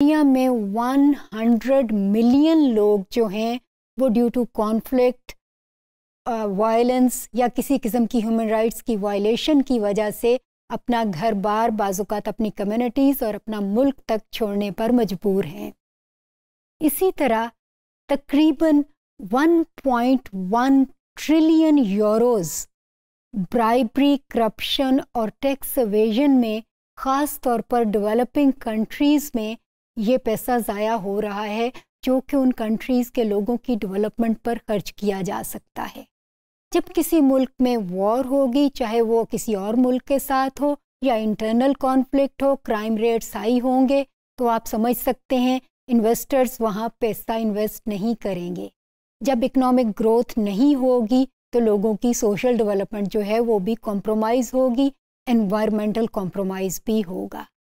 दुनिया में 100 मिलियन लोग जो हैं वो ड्यू टू कॉन्फ्लिक्ट वायलेंस या किसी किस्म की ह्यूमन राइट्स की वायलेशन की वजह से अपना घर बार बाजुकात अपनी कम्युनिटीज़ और अपना मुल्क तक छोड़ने पर मजबूर हैं इसी तरह तकरीबन 1.1 ट्रिलियन यूरोस ब्राइबरी करप्शन और टैक्स एवेजन में ख़ास तौर पर डेवलपिंग कंट्रीज़ में ये पैसा ज़ाया हो रहा है जो कि उन कंट्रीज़ के लोगों की डेवलपमेंट पर खर्च किया जा सकता है जब किसी मुल्क में वॉर होगी चाहे वो किसी और मुल्क के साथ हो या इंटरनल कॉन्फ्लिक्ट हो क्राइम रेट्स हाई होंगे तो आप समझ सकते हैं इन्वेस्टर्स वहाँ पैसा इन्वेस्ट नहीं करेंगे जब इकोनॉमिक ग्रोथ नहीं होगी तो लोगों की सोशल डेवलपमेंट जो है वो भी कॉम्प्रोमाइज़ होगी एनवायरमेंटल कॉम्प्रोमाइज़ भी होगा